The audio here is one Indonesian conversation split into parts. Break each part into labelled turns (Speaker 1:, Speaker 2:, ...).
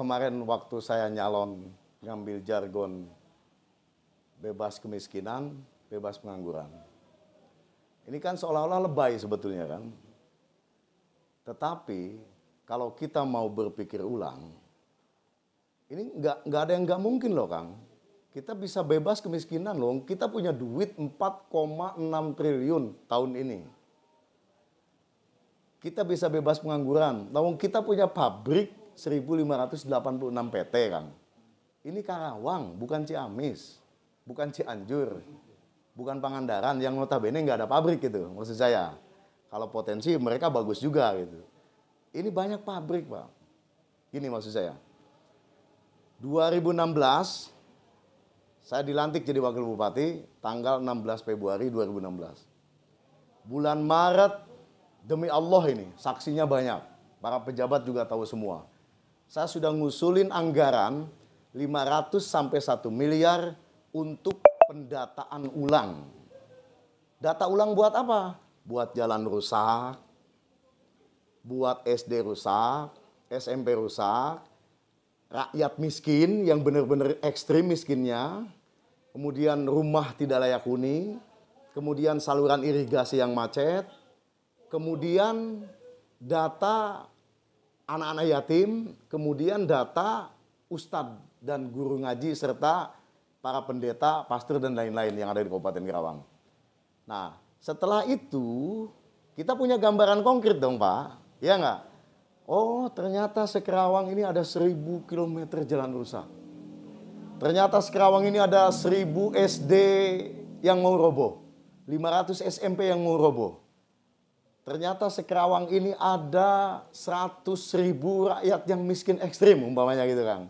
Speaker 1: kemarin waktu saya nyalon ngambil jargon bebas kemiskinan, bebas pengangguran. Ini kan seolah-olah lebay sebetulnya kan. Tetapi kalau kita mau berpikir ulang, ini nggak nggak ada yang nggak mungkin loh Kang. Kita bisa bebas kemiskinan loh. Kita punya duit 4,6 triliun tahun ini. Kita bisa bebas pengangguran. Namun kita punya pabrik 1586 PT, kan, Ini Karawang, bukan Ciamis, bukan Cianjur, bukan Pangandaran yang notabene nggak ada pabrik gitu, maksud saya. Kalau potensi mereka bagus juga gitu. Ini banyak pabrik, Pak. ini maksud saya. 2016 saya dilantik jadi wakil bupati tanggal 16 Februari 2016. Bulan Maret demi Allah ini saksinya banyak. Para pejabat juga tahu semua saya sudah ngusulin anggaran 500 sampai 1 miliar untuk pendataan ulang. Data ulang buat apa? Buat jalan rusak, buat SD rusak, SMP rusak, rakyat miskin yang benar-benar ekstrim miskinnya, kemudian rumah tidak layak huni, kemudian saluran irigasi yang macet, kemudian data anak-anak yatim, kemudian data ustadz dan guru ngaji serta para pendeta, pastor dan lain-lain yang ada di Kabupaten Karawang. Nah, setelah itu kita punya gambaran konkret dong Pak, ya nggak? Oh ternyata sekerawang ini ada seribu kilometer jalan rusak. Ternyata sekerawang ini ada seribu SD yang mau roboh. 500 SMP yang mau roboh. Ternyata sekerawang ini ada 100 ribu rakyat yang miskin ekstrim umpamanya gitu kan.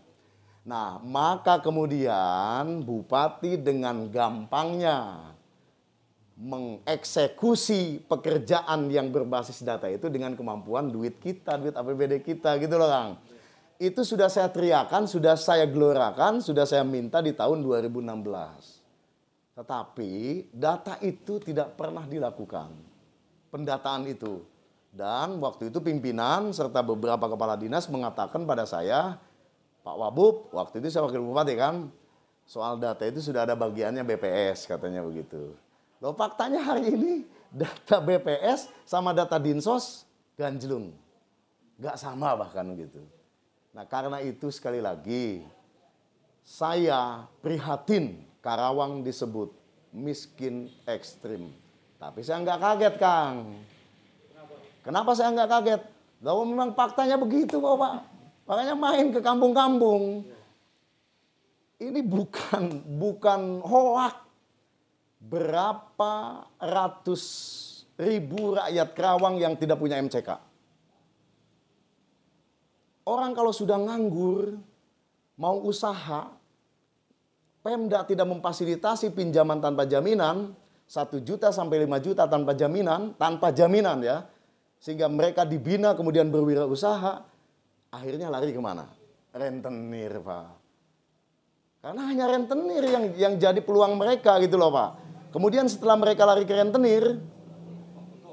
Speaker 1: Nah maka kemudian bupati dengan gampangnya mengeksekusi pekerjaan yang berbasis data itu dengan kemampuan duit kita, duit APBD kita gitu loh Kang. Itu sudah saya teriakan, sudah saya gelorakan, sudah saya minta di tahun 2016. Tetapi data itu tidak pernah dilakukan pendataan itu. Dan waktu itu pimpinan serta beberapa kepala dinas mengatakan pada saya, Pak Wabub, waktu itu saya wakil bupati kan, soal data itu sudah ada bagiannya BPS katanya begitu. Loh faktanya hari ini data BPS sama data Dinsos ganjelung Gak sama bahkan gitu. Nah karena itu sekali lagi saya prihatin Karawang disebut miskin ekstrim. Tapi saya nggak kaget Kang. Kenapa, saya nggak kaget? Lalu memang faktanya begitu Bapak. Makanya main ke kampung-kampung. Ini bukan bukan hoak. Berapa ratus ribu rakyat Kerawang yang tidak punya MCK? Orang kalau sudah nganggur, mau usaha, Pemda tidak memfasilitasi pinjaman tanpa jaminan, 1 juta sampai 5 juta tanpa jaminan, tanpa jaminan ya. Sehingga mereka dibina kemudian berwirausaha, akhirnya lari kemana? Rentenir Pak. Karena hanya rentenir yang yang jadi peluang mereka gitu loh Pak. Kemudian setelah mereka lari ke rentenir,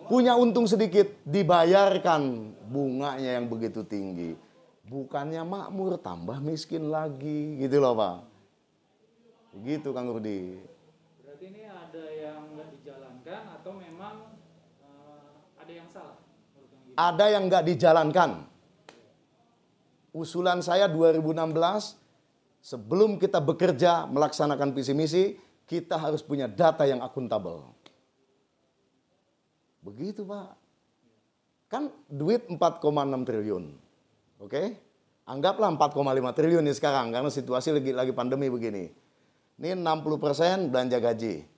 Speaker 1: punya untung sedikit, dibayarkan bunganya yang begitu tinggi. Bukannya makmur, tambah miskin lagi gitu loh Pak. Begitu Kang Rudi dijalankan atau memang uh, ada yang salah? Ada yang nggak dijalankan. Usulan saya 2016, sebelum kita bekerja melaksanakan visi misi, kita harus punya data yang akuntabel. Begitu Pak. Kan duit 4,6 triliun. Oke? Okay? Anggaplah 4,5 triliun nih sekarang karena situasi lagi lagi pandemi begini. Ini 60% belanja gaji.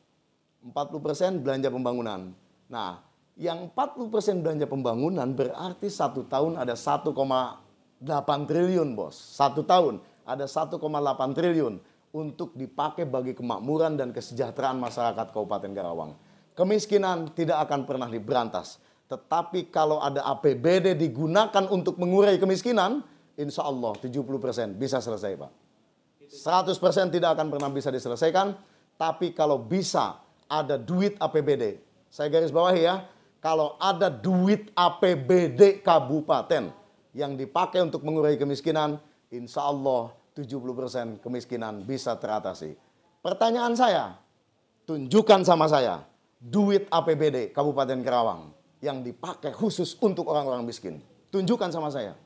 Speaker 1: 40% belanja pembangunan. Nah, yang 40% belanja pembangunan berarti satu tahun ada 1,8 triliun bos. Satu tahun ada 1,8 triliun untuk dipakai bagi kemakmuran dan kesejahteraan masyarakat Kabupaten Karawang. Kemiskinan tidak akan pernah diberantas. Tetapi kalau ada APBD digunakan untuk mengurai kemiskinan, insya Allah 70% bisa selesai Pak. 100% tidak akan pernah bisa diselesaikan, tapi kalau bisa ada duit APBD. Saya garis bawahi ya, kalau ada duit APBD kabupaten yang dipakai untuk mengurai kemiskinan, insya Allah 70% kemiskinan bisa teratasi. Pertanyaan saya, tunjukkan sama saya duit APBD Kabupaten Kerawang yang dipakai khusus untuk orang-orang miskin. Tunjukkan sama saya.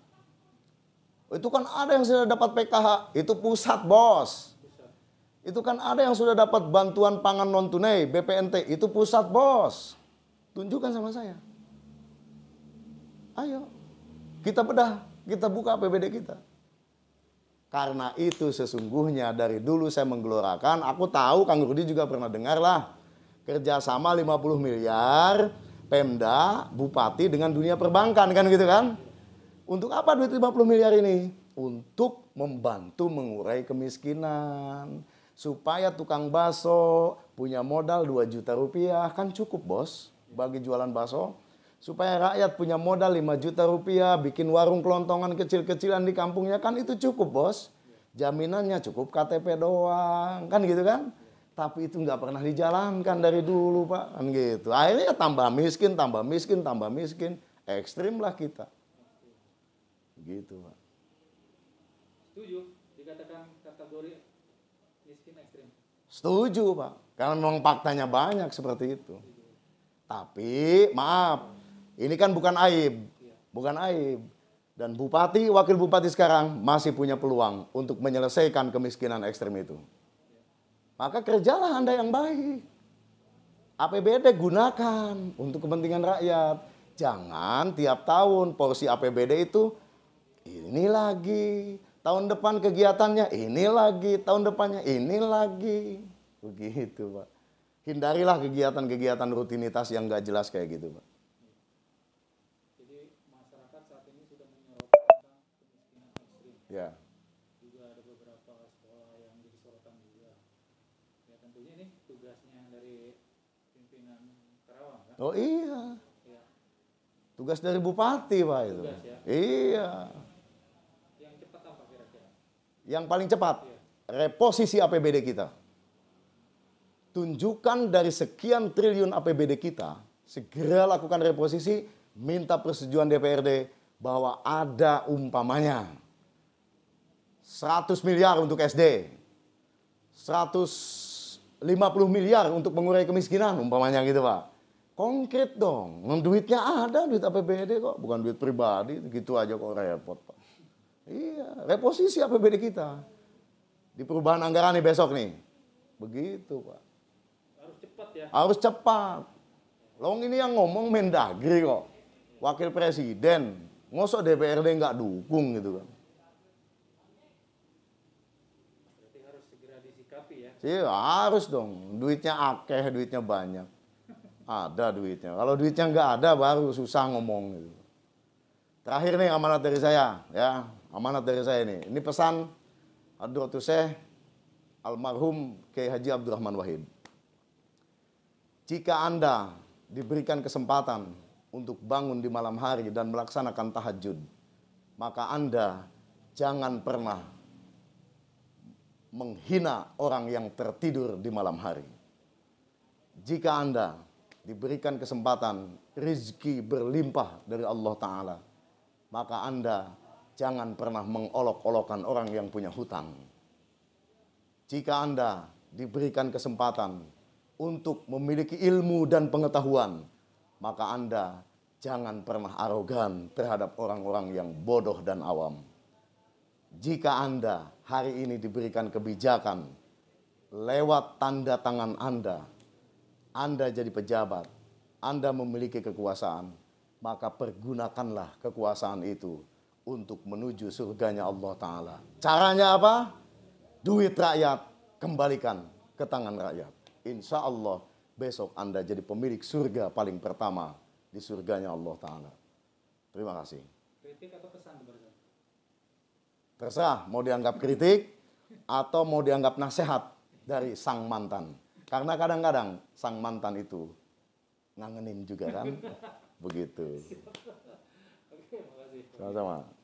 Speaker 1: Itu kan ada yang sudah dapat PKH, itu pusat bos. Itu kan ada yang sudah dapat bantuan pangan non tunai, BPNT. Itu pusat bos. Tunjukkan sama saya. Ayo, kita bedah, kita buka PBD kita. Karena itu sesungguhnya dari dulu saya menggelorakan, aku tahu Kang Rudi juga pernah dengar lah. Kerjasama 50 miliar, Pemda, Bupati dengan dunia perbankan kan gitu kan. Untuk apa duit 50 miliar ini? Untuk membantu mengurai kemiskinan supaya tukang baso punya modal 2 juta rupiah kan cukup bos bagi jualan baso supaya rakyat punya modal 5 juta rupiah bikin warung kelontongan kecil-kecilan di kampungnya kan itu cukup bos jaminannya cukup KTP doang kan gitu kan tapi itu nggak pernah dijalankan dari dulu pak kan gitu akhirnya tambah miskin tambah miskin tambah miskin ekstrim lah kita gitu pak setuju dikatakan kategori Miskin ekstrim. Setuju Pak. Karena memang faktanya banyak seperti itu. Tapi maaf, ini kan bukan aib. Iya. Bukan aib. Dan bupati, wakil bupati sekarang masih punya peluang untuk menyelesaikan kemiskinan ekstrim itu. Maka kerjalah Anda yang baik. APBD gunakan untuk kepentingan rakyat. Jangan tiap tahun porsi APBD itu ini lagi, Tahun depan kegiatannya ini lagi, tahun depannya ini lagi. Begitu, Pak. Hindarilah kegiatan-kegiatan rutinitas yang gak jelas kayak gitu, Pak. Jadi masyarakat saat ini sudah menyoroti tentang kemiskinan ya. ekstrim. Ya. Juga ada beberapa sekolah yang jadi sorotan juga. Ya tentunya ini tugasnya dari pimpinan Karawang, kan? Oh iya. Ya. Tugas dari bupati, Pak itu. ya? Iya. Yang paling cepat, reposisi APBD kita. Tunjukkan dari sekian triliun APBD kita, segera lakukan reposisi, minta persetujuan DPRD bahwa ada umpamanya 100 miliar untuk SD, 150 miliar untuk mengurai kemiskinan umpamanya gitu Pak. Konkret dong, duitnya ada, duit APBD kok, bukan duit pribadi, gitu aja kok repot Pak. Iya, reposisi APBD kita. Di perubahan anggaran nih besok nih. Begitu, Pak. Harus cepat ya. Harus cepat. Long ini yang ngomong Mendagri kok. Wakil Presiden. Ngosok DPRD nggak dukung gitu kan. harus segera disikapi ya. Iya, harus dong. Duitnya akeh, duitnya banyak. Ada duitnya. Kalau duitnya nggak ada baru susah ngomong gitu. Terakhir nih amanat dari saya ya, amanat dari saya ini. Ini pesan Hadratu Syekh almarhum Kiai Haji Abdurrahman Wahid. Jika Anda diberikan kesempatan untuk bangun di malam hari dan melaksanakan tahajud, maka Anda jangan pernah menghina orang yang tertidur di malam hari. Jika Anda diberikan kesempatan rizki berlimpah dari Allah Ta'ala, maka Anda jangan pernah mengolok olokkan orang yang punya hutang. Jika Anda diberikan kesempatan untuk memiliki ilmu dan pengetahuan, maka Anda jangan pernah arogan terhadap orang-orang yang bodoh dan awam. Jika Anda hari ini diberikan kebijakan lewat tanda tangan Anda, Anda jadi pejabat, Anda memiliki kekuasaan, maka pergunakanlah kekuasaan itu untuk menuju surganya Allah Ta'ala. Caranya apa? Duit rakyat kembalikan ke tangan rakyat. Insya Allah besok Anda jadi pemilik surga paling pertama di surganya Allah Ta'ala. Terima kasih. Kritik atau pesan? Terserah mau dianggap kritik atau mau dianggap nasihat dari sang mantan. Karena kadang-kadang sang mantan itu ngangenin juga kan. Begitu. Oke, makasih. Sama-sama.